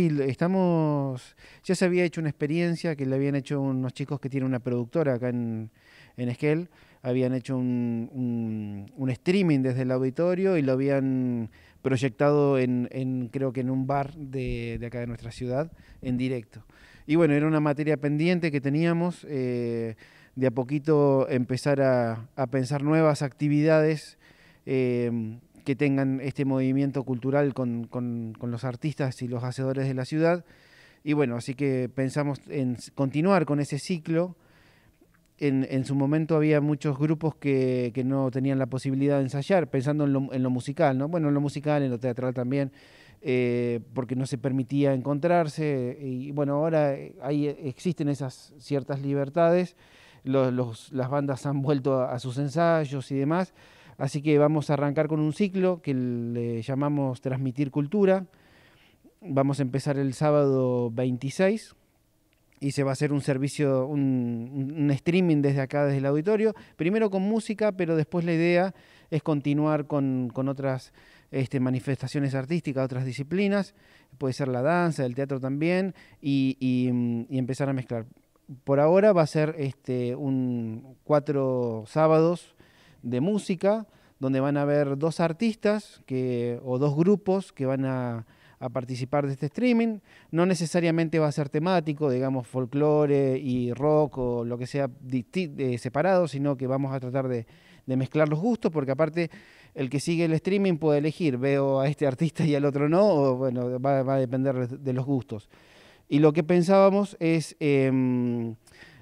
Estamos, ya se había hecho una experiencia que le habían hecho unos chicos que tienen una productora acá en, en Esquel, habían hecho un, streaming desde el auditorio y lo habían proyectado en, creo que en un bar de, acá de nuestra ciudad, en directo. Y bueno, era una materia pendiente que teníamos, eh, de a poquito empezar a, pensar nuevas actividades. Eh, que tengan este movimiento cultural con, los artistas y los hacedores de la ciudad. Y bueno, así que pensamos en continuar con ese ciclo. En, su momento había muchos grupos que, no tenían la posibilidad de ensayar, pensando en lo, musical, ¿no? Bueno, en lo musical, en lo teatral también, eh, porque no se permitía encontrarse. Eh, y bueno, ahora eh, ahí existen esas ciertas libertades, las bandas han vuelto a sus ensayos y demás Así que vamos a arrancar con un ciclo que le llamamos Transmitir Cultura. Vamos a empezar el sábado 26 y se va a hacer un servicio, un, streaming desde acá, desde el auditorio, primero con música, pero después la idea es continuar con, otras este, manifestaciones artísticas, otras disciplinas, puede ser la danza, el teatro también, y, empezar a mezclar. Por ahora va a ser este, cuatro sábados de música, donde van a haber dos artistas que, o dos grupos que van a, participar de este streaming. No necesariamente va a ser temático, digamos, folclore y rock o lo que sea eh, separado, sino que vamos a tratar de, mezclar los gustos, porque aparte el que sigue el streaming puede elegir, veo a este artista y al otro no, o bueno, va, a depender de los gustos. Y lo que pensábamos es... Em,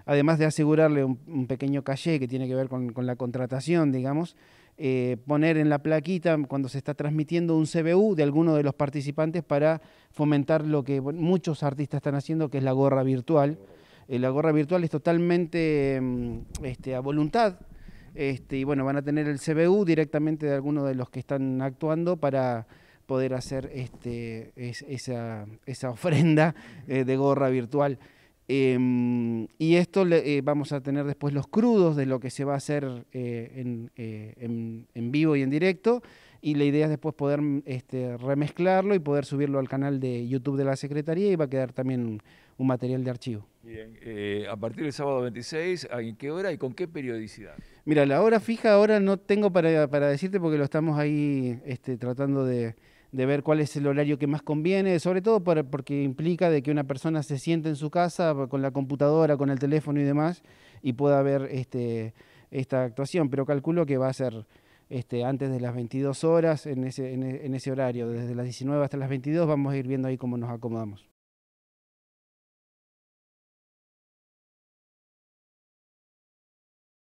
además de asegurarle un, pequeño caché que tiene que ver con, la contratación, digamos, eh, poner en la plaquita cuando se está transmitiendo un CBU de alguno de los participantes para fomentar lo que muchos artistas están haciendo, que es la gorra virtual. Eh, la gorra virtual es totalmente mm, este, a voluntad. Este, y bueno, van a tener el CBU directamente de alguno de los que están actuando para poder hacer este, esa, ofrenda eh, de gorra virtual. Em, y esto le, eh, vamos a tener después los crudos de lo que se va a hacer eh, en, eh, en, en, vivo y en directo. Y la idea es después poder este, remezclarlo y poder subirlo al canal de YouTube de la Secretaría y va a quedar también un material de archivo. Bien, a partir del sábado 26, ¿en qué hora y con qué periodicidad? Mira, la hora fija ahora no tengo para, para decirte porque lo estamos ahí este, tratando de, de ver cuál es el horario que más conviene, sobre todo porque implica de que una persona se siente en su casa con la computadora, con el teléfono y demás, y pueda ver este, esta actuación, pero calculo que va a ser este, antes de las 22 horas en ese, e, en ese horario, desde las 19 hasta las 22, vamos a ir viendo ahí cómo nos acomodamos.